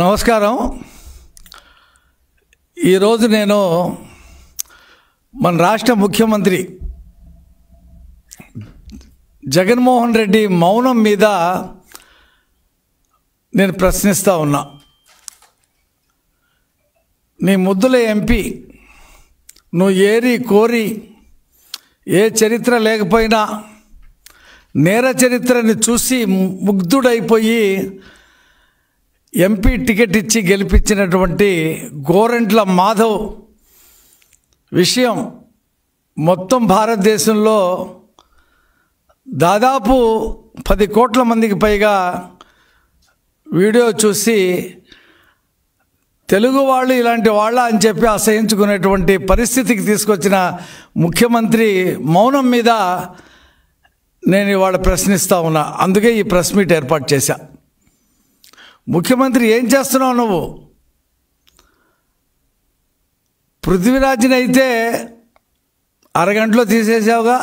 నమస్కారం ఈరోజు నేను మన రాష్ట్ర ముఖ్యమంత్రి జగన్మోహన్ రెడ్డి మౌనం మీద నేను ప్రశ్నిస్తూ ఉన్నా నీ ముద్దుల ఎంపీ నువ్వు ఏరి కోరి ఏ చరిత్ర లేకపోయినా నేర చరిత్రని చూసి ముగ్ధుడైపోయి ఎంపీ టికెట్ ఇచ్చి గెలిపించినటువంటి గోరెంట్ల మాధవ్ విషయం మొత్తం భారతదేశంలో దాదాపు పది కోట్ల మందికి పైగా వీడియో చూసి తెలుగు వాళ్ళు ఇలాంటి వాళ్ళ అని చెప్పి అసహించుకునేటువంటి పరిస్థితికి తీసుకొచ్చిన ముఖ్యమంత్రి మౌనం మీద నేను ఇవాళ ప్రశ్నిస్తా ఉన్నా అందుకే ఈ ప్రెస్ మీట్ ఏర్పాటు చేశాను ముఖ్యమంత్రి ఏం చేస్తున్నావు నువ్వు పృథ్వీరాజ్ని అయితే అరగంటలో తీసేసావుగా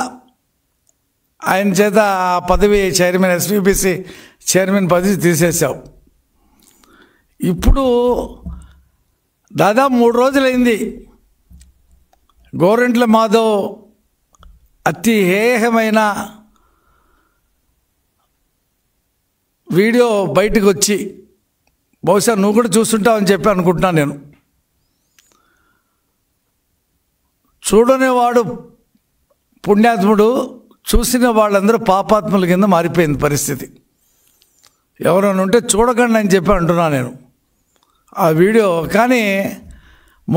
ఆయన చేత ఆ పదవి చైర్మన్ ఎస్పీపీసీ చైర్మన్ పదవి తీసేసావు ఇప్పుడు దాదాపు మూడు రోజులైంది గోరెంట్ల మాధవ్ అతి హేహమైన వీడియో బయటకు వచ్చి బహుశా నువ్వు కూడా చూస్తుంటావని చెప్పి అనుకుంటున్నాను నేను చూడనేవాడు పుణ్యాత్ముడు చూసిన వాళ్ళందరూ పాపాత్ముల కింద మారిపోయింది పరిస్థితి ఎవరైనా ఉంటే చూడకండి అని చెప్పి అంటున్నా నేను ఆ వీడియో కానీ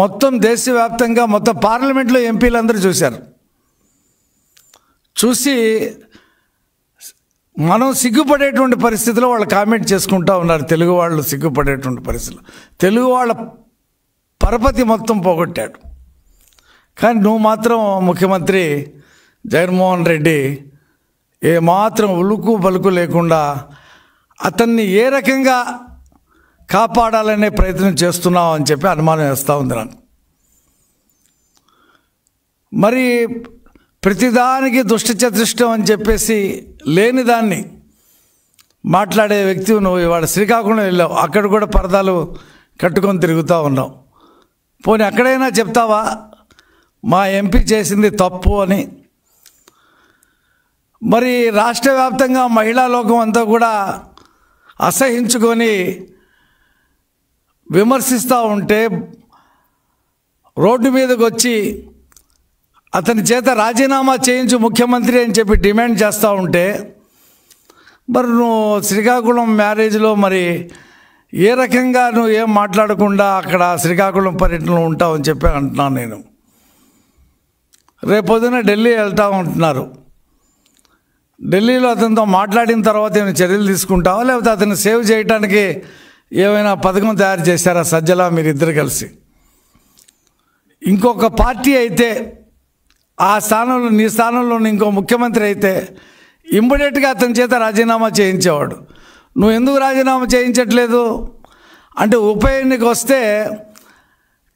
మొత్తం దేశవ్యాప్తంగా మొత్తం పార్లమెంట్లో ఎంపీలందరూ చూశారు చూసి మనం సిగ్గుపడేటువంటి పరిస్థితిలో వాళ్ళు కామెంట్ చేసుకుంటూ ఉన్నారు తెలుగు వాళ్ళు సిగ్గుపడేటువంటి పరిస్థితులు తెలుగు వాళ్ళ పరపతి మొత్తం పోగొట్టాడు కానీ నువ్వు మాత్రం ముఖ్యమంత్రి జగన్మోహన్ రెడ్డి ఏమాత్రం ఉలుకు బలుకు లేకుండా అతన్ని ఏ రకంగా కాపాడాలనే ప్రయత్నం చేస్తున్నావు అని చెప్పి అనుమానం వేస్తూ ఉంది నాకు మరి ప్రతిదానికి చతుష్టం అని చెప్పేసి లేని దాన్ని మాట్లాడే వ్యక్తి నువ్వు ఇవాళ శ్రీకాకుళం వెళ్ళావు అక్కడ కూడా పరదాలు కట్టుకొని తిరుగుతూ ఉన్నావు పోనీ ఎక్కడైనా చెప్తావా మా ఎంపీ చేసింది తప్పు అని మరి రాష్ట్ర వ్యాప్తంగా మహిళా లోకం అంతా కూడా అసహించుకొని విమర్శిస్తూ ఉంటే రోడ్డు మీదకి వచ్చి అతని చేత రాజీనామా చేయించు ముఖ్యమంత్రి అని చెప్పి డిమాండ్ చేస్తూ ఉంటే మరి నువ్వు శ్రీకాకుళం మ్యారేజ్లో మరి ఏ రకంగా నువ్వు ఏం మాట్లాడకుండా అక్కడ శ్రీకాకుళం పర్యటనలో ఉంటావు అని చెప్పి అంటున్నాను నేను రేపొద్దున ఢిల్లీ వెళ్తా ఉంటున్నారు ఢిల్లీలో అతనితో మాట్లాడిన తర్వాత ఏమైనా చర్యలు తీసుకుంటావా లేకపోతే అతను సేవ్ చేయడానికి ఏమైనా పథకం తయారు చేశారా సజ్జలా మీరిద్దరు కలిసి ఇంకొక పార్టీ అయితే ఆ స్థానంలో నీ స్థానంలో ఇంకో ముఖ్యమంత్రి అయితే ఇమ్మీడియట్గా అతని చేత రాజీనామా చేయించేవాడు నువ్వు ఎందుకు రాజీనామా చేయించట్లేదు అంటే ఉప ఎన్నిక వస్తే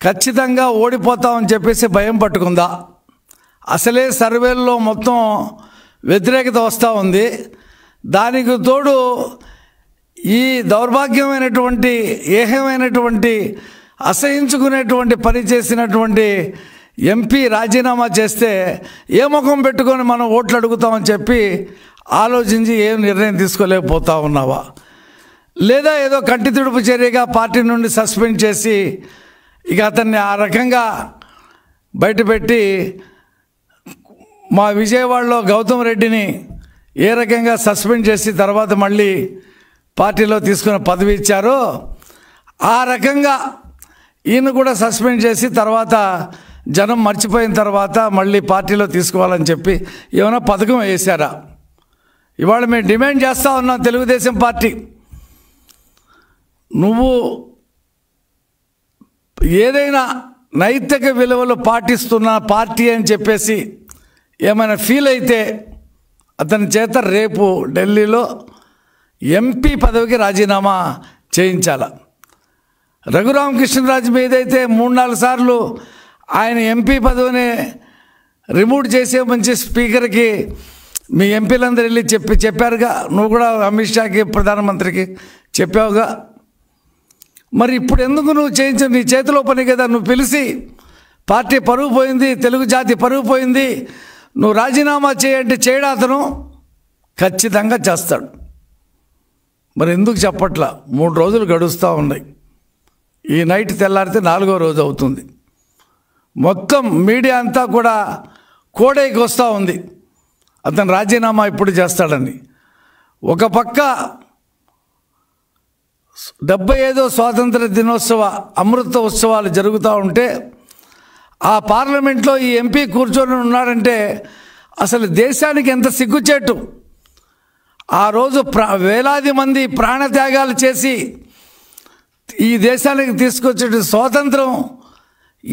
ఖచ్చితంగా ఓడిపోతామని చెప్పేసి భయం పట్టుకుందా అసలే సర్వేల్లో మొత్తం వ్యతిరేకత వస్తూ ఉంది దానికి తోడు ఈ దౌర్భాగ్యమైనటువంటి ఏహమైనటువంటి అసహించుకునేటువంటి పని చేసినటువంటి ఎంపీ రాజీనామా చేస్తే ఏ ముఖం పెట్టుకొని మనం ఓట్లు అడుగుతామని చెప్పి ఆలోచించి ఏం నిర్ణయం తీసుకోలేకపోతా ఉన్నావా లేదా ఏదో కంటి తుడుపు చర్యగా పార్టీ నుండి సస్పెండ్ చేసి ఇక అతన్ని ఆ రకంగా బయటపెట్టి మా విజయవాడలో గౌతమ్ రెడ్డిని ఏ రకంగా సస్పెండ్ చేసి తర్వాత మళ్ళీ పార్టీలో తీసుకున్న పదవి ఇచ్చారో ఆ రకంగా ఈయన కూడా సస్పెండ్ చేసి తర్వాత జనం మర్చిపోయిన తర్వాత మళ్ళీ పార్టీలో తీసుకోవాలని చెప్పి ఏమైనా పథకం వేశారా ఇవాళ మేము డిమాండ్ చేస్తూ ఉన్నాం తెలుగుదేశం పార్టీ నువ్వు ఏదైనా నైతిక విలువలు పాటిస్తున్న పార్టీ అని చెప్పేసి ఏమైనా ఫీల్ అయితే అతని చేత రేపు ఢిల్లీలో ఎంపీ పదవికి రాజీనామా చేయించాల రఘురామకృష్ణరాజు మీదైతే మూడు నాలుగు సార్లు ఆయన ఎంపీ పదవిని రిమూవ్ చేసే మంచి స్పీకర్కి మీ ఎంపీలందరూ వెళ్ళి చెప్పి చెప్పారుగా నువ్వు కూడా అమిత్ షాకి ప్రధానమంత్రికి చెప్పావుగా మరి ఇప్పుడు ఎందుకు నువ్వు చేయించు నీ చేతిలో పని కదా నువ్వు పిలిచి పార్టీ పరుగు పోయింది తెలుగు జాతి పరుగు పోయింది నువ్వు రాజీనామా చేయంటే చేయడా అతను ఖచ్చితంగా చేస్తాడు మరి ఎందుకు చెప్పట్లా మూడు రోజులు గడుస్తూ ఉన్నాయి ఈ నైట్ తెల్లారితే నాలుగో రోజు అవుతుంది మొత్తం మీడియా అంతా కూడా కోడైకి వస్తూ ఉంది అతను రాజీనామా ఇప్పుడు చేస్తాడని ఒక పక్క డెబ్బై ఐదో స్వాతంత్ర దినోత్సవ అమృత ఉత్సవాలు జరుగుతూ ఉంటే ఆ పార్లమెంట్లో ఈ ఎంపీ కూర్చొని ఉన్నాడంటే అసలు దేశానికి ఎంత సిగ్గుచేటు ఆ రోజు వేలాది మంది ప్రాణత్యాగాలు చేసి ఈ దేశానికి తీసుకొచ్చే స్వాతంత్రం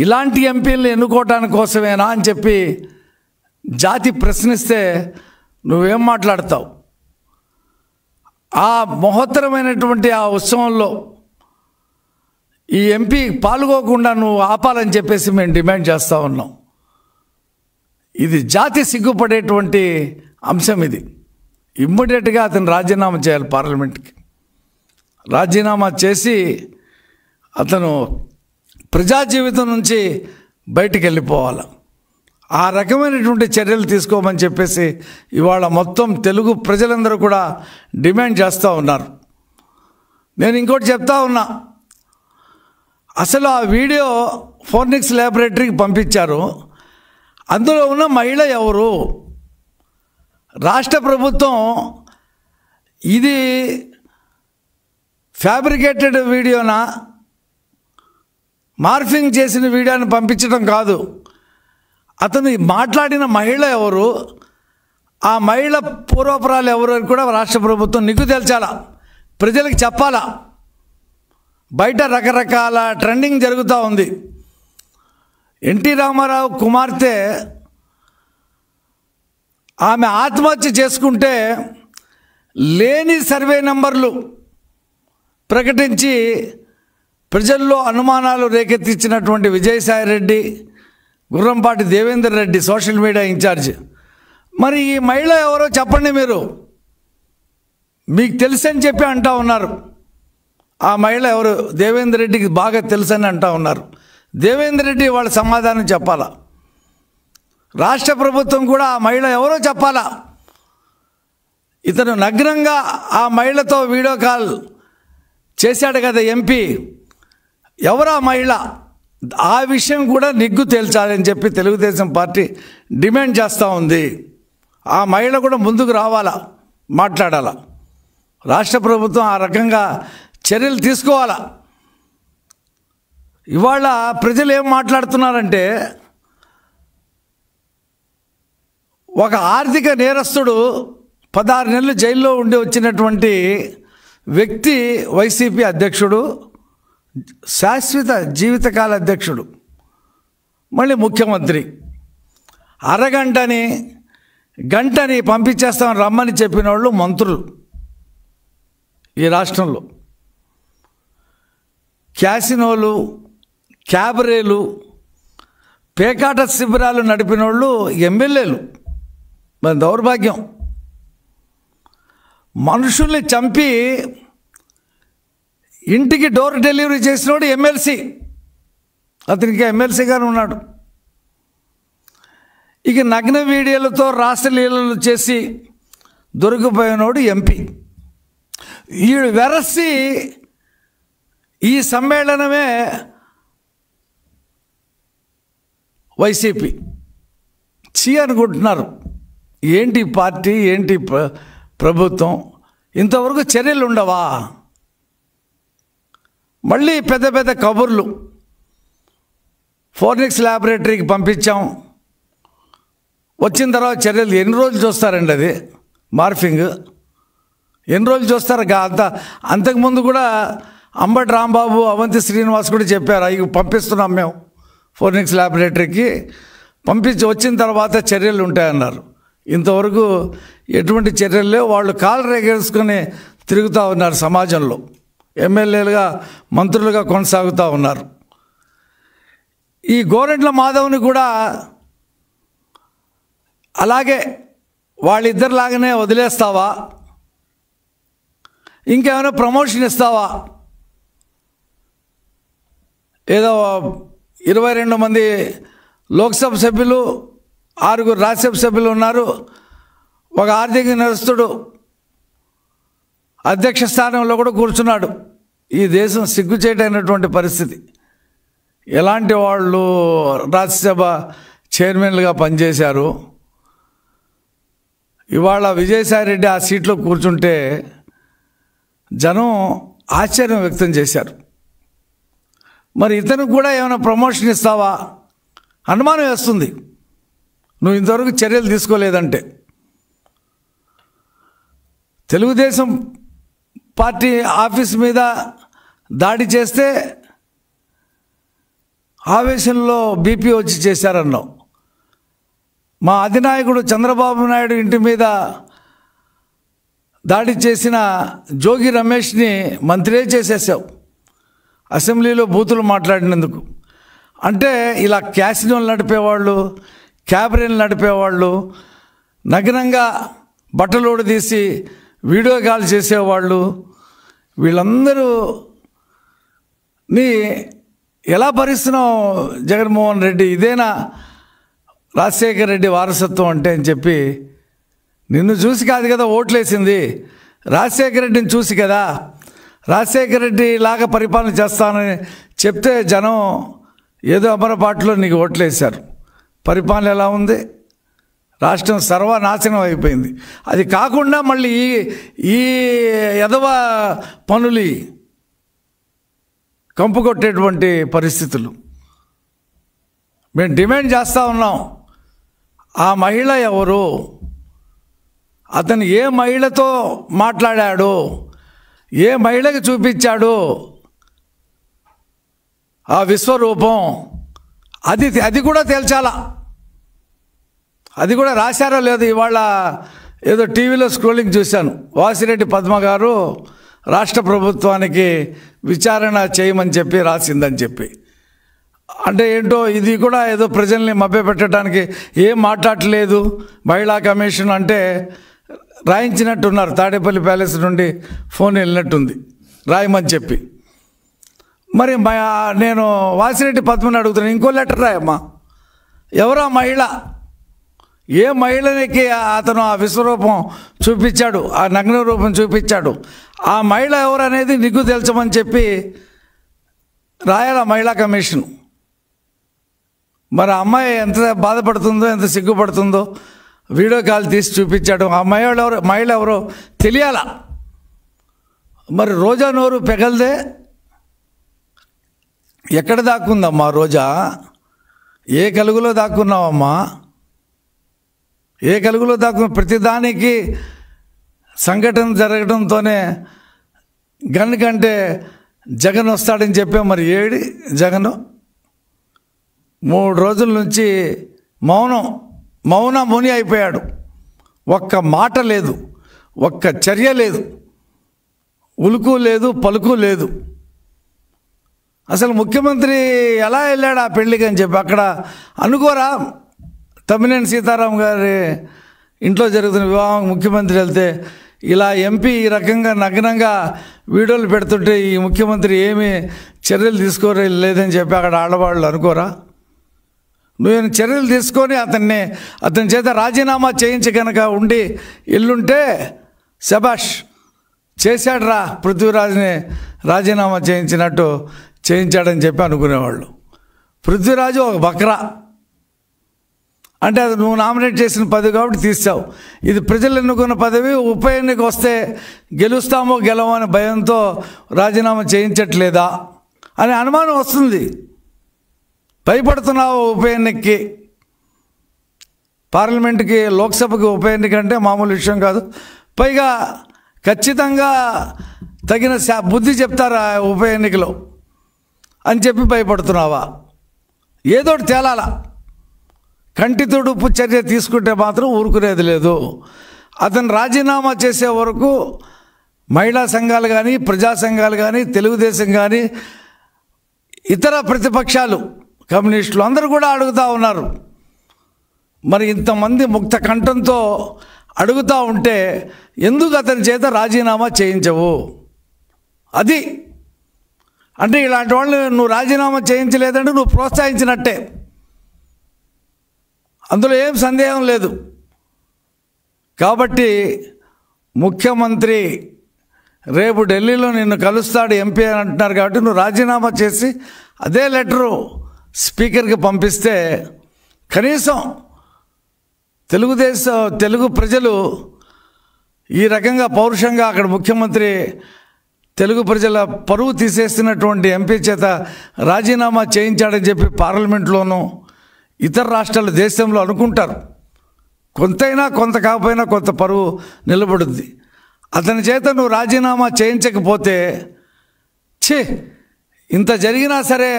ఇలాంటి ఎంపీలను ఎన్నుకోవటాని కోసమేనా అని చెప్పి జాతి ప్రశ్నిస్తే నువ్వేం మాట్లాడతావు ఆ మహోత్తరమైనటువంటి ఆ ఉత్సవంలో ఈ ఎంపీ పాల్గొకుండా నువ్వు ఆపాలని చెప్పేసి మేము డిమాండ్ చేస్తూ ఉన్నాం ఇది జాతి సిగ్గుపడేటువంటి అంశం ఇది ఇమ్మీడియట్గా అతను రాజీనామా చేయాలి పార్లమెంట్కి రాజీనామా చేసి అతను ప్రజా జీవితం నుంచి బయటికి వెళ్ళిపోవాలి ఆ రకమైనటువంటి చర్యలు తీసుకోమని చెప్పేసి ఇవాళ మొత్తం తెలుగు ప్రజలందరూ కూడా డిమాండ్ చేస్తూ ఉన్నారు నేను ఇంకోటి చెప్తా ఉన్నా అసలు ఆ వీడియో ఫోర్నిక్స్ ల్యాబొరేటరీకి పంపించారు అందులో ఉన్న మహిళ ఎవరు రాష్ట్ర ప్రభుత్వం ఇది ఫ్యాబ్రికేటెడ్ వీడియోనా మార్ఫింగ్ చేసిన వీడియోని పంపించడం కాదు అతను మాట్లాడిన మహిళ ఎవరు ఆ మహిళ పూర్వపురాలు ఎవరు కూడా రాష్ట్ర ప్రభుత్వం నిగ్గు తెలిచాలా ప్రజలకు చెప్పాలా బయట రకరకాల ట్రెండింగ్ జరుగుతూ ఉంది ఎన్టీ రామారావు కుమార్తె ఆమె ఆత్మహత్య చేసుకుంటే లేని సర్వే నంబర్లు ప్రకటించి ప్రజల్లో అనుమానాలు రేకెత్తించినటువంటి Vijayasai Reddy Gurrampati Devender Reddy social media incharge మరి ఈ మహిళ ఎవరో చెప్పండి మీరు మీకు తెలుసని చెప్పి అంటా ఉన్నారు ఆ మహిళ ఎవరు దేవేందర్ రెడ్డికి బాగా తెలుసని అంటా ఉన్నారు దేవేందర్ రెడ్డి వాళ్ళ సమాధానం చెప్పాలా రాష్ట్ర ప్రభుత్వం కూడా ఆ మహిళ ఎవరో చెప్పాలా ఇతను నగ్నంగా ఆ మహిళతో వీడియో కాల్ చేశాడు కదా ఎంపీ ఎవరా మహిళ ఆ విషయం కూడా నిగ్గు తేల్చాలని చెప్పి తెలుగుదేశం పార్టీ డిమాండ్ చేస్తూ ఉంది ఆ మహిళ కూడా ముందుకు రావాలా మాట్లాడాలా రాష్ట్ర ప్రభుత్వం ఆ రకంగా చర్యలు తీసుకోవాలా ఇవాళ ప్రజలు ఏం మాట్లాడుతున్నారంటే ఒక ఆర్థిక నేరస్తుడు పదహారు నెలలు జైల్లో ఉండి వచ్చినటువంటి వ్యక్తి వైసీపీ అధ్యక్షుడు శాశ్వత జీవితకాల అధ్యక్షుడు మళ్ళీ ముఖ్యమంత్రి అరగంటని గంటని పంపించేస్తామని రమ్మని చెప్పిన వాళ్ళు మంత్రులు ఈ రాష్ట్రంలో క్యాసినోలు క్యాబరేలు పేకాట శిబిరాలు నడిపిన వాళ్ళు ఎమ్మెల్యేలు మన దౌర్భాగ్యం మనుషుల్ని చంపి ఇంటికి డోర్ డెలివరీ చేసినోడు ఎమ్మెల్సీ అతనికి ఎమ్మెల్సీగానే ఉన్నాడు ఇక నగ్న వీడియోలతో రాసలీలలు చేసి దొరికిపోయినోడు ఎంపీ వీడు వెరసి ఈ సమ్మేళనమే వైసీపీ చి అనుకుంటున్నారు ఏంటి పార్టీ ఏంటి ప్రభుత్వం ఇంతవరకు చర్యలు ఉండవా మళ్ళీ పెద్ద పెద్ద కబుర్లు ఫోర్నిక్స్ ల్యాబొరేటరీకి పంపించాం వచ్చిన తర్వాత చర్యలు ఎన్ని రోజులు చూస్తారండి అది మార్ఫింగ్ ఎన్ని రోజులు చూస్తారు అంత అంతకుముందు కూడా అంబటి రాంబాబు అవంతి శ్రీనివాస్ కూడా చెప్పారు అవి పంపిస్తున్నాం మేము ఫోర్నిక్స్ ల్యాబొరేటరీకి పంపించి వచ్చిన తర్వాత చర్యలు ఉంటాయన్నారు ఇంతవరకు ఎటువంటి చర్యలు లేవు వాళ్ళు కాలు రేగేసుకొని తిరుగుతూ ఉన్నారు సమాజంలో ఎమ్మెల్యేలుగా మంత్రులుగా కొనసాగుతూ ఉన్నారు ఈ గోరెంట్ల మాధవ్ని కూడా అలాగే వాళ్ళిద్దరిలాగానే వదిలేస్తావా ఇంకేమైనా ప్రమోషన్ ఇస్తావా ఏదో ఇరవై రెండు మంది లోక్సభ సభ్యులు ఆరుగురు రాజ్యసభ సభ్యులు ఉన్నారు ఒక ఆర్థిక నిరస్తుడు అధ్యక్ష స్థానంలో కూడా కూర్చున్నాడు ఈ దేశం సిగ్గు చేయటైనటువంటి పరిస్థితి ఎలాంటి వాళ్ళు రాజ్యసభ చైర్మన్లుగా పనిచేశారు ఇవాళ విజయసాయిరెడ్డి ఆ సీట్లో కూర్చుంటే జనం ఆశ్చర్యం వ్యక్తం చేశారు మరి ఇతను కూడా ఏమైనా ప్రమోషన్ ఇస్తావా అనుమానం వేస్తుంది నువ్వు ఇంతవరకు చర్యలు తీసుకోలేదంటే తెలుగుదేశం పార్టీ ఆఫీస్ మీద దాడి చేస్తే ఆవేశంలో బీపీ వచ్చి చేశారన్నావు మా అధినాయకుడు చంద్రబాబు నాయుడు ఇంటి మీద దాడి చేసిన జోగి రమేష్ని మంత్రే చేసేసావు అసెంబ్లీలో బూతులు మాట్లాడినందుకు అంటే ఇలా క్యాసినోలు నడిపేవాళ్ళు క్యాబరీలు నడిపేవాళ్ళు నగ్నంగా బట్టలోడు తీసి వీడియో కాల్ చేసేవాళ్ళు వీళ్ళందరూ నీ ఎలా భరిస్తున్నావు జగన్మోహన్ రెడ్డి ఇదేనా రాజశేఖర రెడ్డి వారసత్వం అంటే అని చెప్పి నిన్ను చూసి కాదు కదా ఓట్లేసింది రాజశేఖర రెడ్డిని చూసి కదా రాజశేఖర రెడ్డి లాగా పరిపాలన చేస్తానని చెప్తే జనం ఏదో అమరపాటులో నీకు ఓట్లేశారు పరిపాలన ఎలా ఉంది రాష్ట్రం సర్వనాశనం అయిపోయింది అది కాకుండా మళ్ళీ ఈ యదవ పనులు కంపు కొట్టేటువంటి పరిస్థితులు మేము డిమాండ్ చేస్తూ ఉన్నాం ఆ మహిళ ఎవరు అతను ఏ మహిళతో మాట్లాడాడు ఏ మహిళకు చూపించాడు ఆ విశ్వరూపం అది అది కూడా తేల్చాలా అది కూడా రాశారో లేదు ఇవాళ ఏదో టీవీలో స్క్రోలింగ్ చూశాను వాసిరెడ్డి పద్మ గారు రాష్ట్ర ప్రభుత్వానికి విచారణ చేయమని చెప్పి రాసిందని చెప్పి అంటే ఏంటో ఇది కూడా ఏదో ప్రజల్ని పెట్టడానికి ఏం మాట్లాడలేదు మహిళా కమిషన్ అంటే రాయించినట్టున్నారు తాడేపల్లి ప్యాలెస్ నుండి ఫోన్ వెళ్ళినట్టుంది రాయమని చెప్పి మరి నేను వాసిరెడ్డి పద్మని అడుగుతున్నాను ఇంకో లెటర్ రాయమ్మా ఎవరా మహిళ ఏ మహిళనికి అతను ఆ విశ్వరూపం చూపించాడు ఆ నగ్న రూపం చూపించాడు ఆ మహిళ ఎవరనేది నీకు తెలుసమని చెప్పి రాయాల మహిళా కమిషన్ మరి అమ్మాయి ఎంత బాధపడుతుందో ఎంత సిగ్గుపడుతుందో వీడియో కాల్ తీసి చూపించాడు ఆ మహిళ ఎవరు మహిళ ఎవరో తెలియాల మరి రోజా నోరు పెగల్దే ఎక్కడ దాక్కుందమ్మా రోజా ఏ కలుగులో దాక్కున్నావమ్మా ఏ కలుగులో దాక్కున్న ప్రతిదానికి సంఘటన జరగడంతోనే గన్ కంటే జగన్ వస్తాడని చెప్పే మరి ఏడి జగను మూడు రోజుల నుంచి మౌనం మౌన ముని అయిపోయాడు ఒక్క మాట లేదు ఒక్క చర్య లేదు ఉలుకు లేదు పలుకు లేదు అసలు ముఖ్యమంత్రి ఎలా వెళ్ళాడు ఆ పెళ్ళికి అని చెప్పి అక్కడ అనుకోరా తమ్మినేని సీతారాం గారి ఇంట్లో జరుగుతున్న వివాహం ముఖ్యమంత్రి వెళ్తే ఇలా ఎంపీ ఈ రకంగా నగ్నంగా వీడియోలు పెడుతుంటే ఈ ముఖ్యమంత్రి ఏమి చర్యలు తీసుకోరే లేదని చెప్పి అక్కడ ఆడవాళ్ళు అనుకోరా నువ్వు చర్యలు తీసుకొని అతన్ని అతని చేత రాజీనామా చేయించి కనుక ఉండి ఎల్లుంటే శబాష్ చేశాడ్రా పృథ్వీరాజ్ని రాజీనామా చేయించినట్టు చేయించాడని చెప్పి అనుకునేవాళ్ళు పృథ్వీరాజు ఒక బక్రా అంటే అది నువ్వు నామినేట్ చేసిన పదవి కాబట్టి తీసావు ఇది ప్రజలు ఎన్నుకున్న పదవి ఉప ఎన్నిక వస్తే గెలుస్తామో గెలవో అనే భయంతో రాజీనామా చేయించట్లేదా అనే అనుమానం వస్తుంది భయపడుతున్నావు ఉప ఎన్నికకి పార్లమెంట్కి లోక్సభకి ఉప ఎన్నిక అంటే మామూలు విషయం కాదు పైగా ఖచ్చితంగా తగిన బుద్ధి చెప్తారా ఉప ఎన్నికలో అని చెప్పి భయపడుతున్నావా ఏదోటి తేలాలా కంటి తుడుపు చర్య తీసుకుంటే మాత్రం ఊరుకునేది లేదు అతను రాజీనామా చేసే వరకు మహిళా సంఘాలు కానీ ప్రజా సంఘాలు కానీ తెలుగుదేశం కానీ ఇతర ప్రతిపక్షాలు కమ్యూనిస్టులు అందరూ కూడా అడుగుతూ ఉన్నారు మరి ఇంతమంది ముక్త కంఠంతో అడుగుతూ ఉంటే ఎందుకు అతని చేత రాజీనామా చేయించవు అది అంటే ఇలాంటి వాళ్ళు నువ్వు రాజీనామా చేయించలేదంటే నువ్వు ప్రోత్సహించినట్టే అందులో ఏం సందేహం లేదు కాబట్టి ముఖ్యమంత్రి రేపు ఢిల్లీలో నిన్ను కలుస్తాడు ఎంపీ అని అంటున్నారు కాబట్టి నువ్వు రాజీనామా చేసి అదే లెటరు స్పీకర్కి పంపిస్తే కనీసం తెలుగుదేశం తెలుగు ప్రజలు ఈ రకంగా పౌరుషంగా అక్కడ ముఖ్యమంత్రి తెలుగు ప్రజల పరువు తీసేస్తున్నటువంటి ఎంపీ చేత రాజీనామా చేయించాడని చెప్పి పార్లమెంట్లోనూ ఇతర రాష్ట్రాల దేశంలో అనుకుంటారు కొంతైనా కొంత కాకపోయినా కొంత పరువు నిలబడుద్ది అతని చేత నువ్వు రాజీనామా చేయించకపోతే ఛే ఇంత జరిగినా సరే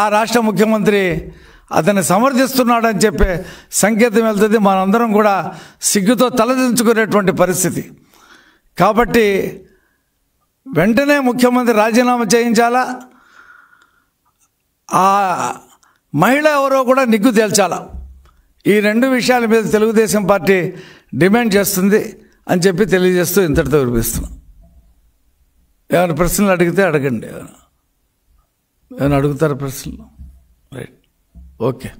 ఆ రాష్ట్ర ముఖ్యమంత్రి అతన్ని సమర్థిస్తున్నాడని చెప్పే సంకేతం వెళ్తుంది మనందరం కూడా సిగ్గుతో తలదించుకునేటువంటి పరిస్థితి కాబట్టి వెంటనే ముఖ్యమంత్రి రాజీనామా చేయించాలా ఆ మహిళ ఎవరో కూడా నిగ్గు తేల్చాల ఈ రెండు విషయాల మీద తెలుగుదేశం పార్టీ డిమాండ్ చేస్తుంది అని చెప్పి తెలియజేస్తూ ఇంతటితో వినిపిస్తున్నాం ఏమైనా ప్రశ్నలు అడిగితే అడగండి ఏమైనా ఏమైనా అడుగుతారు ప్రశ్నలు రైట్ ఓకే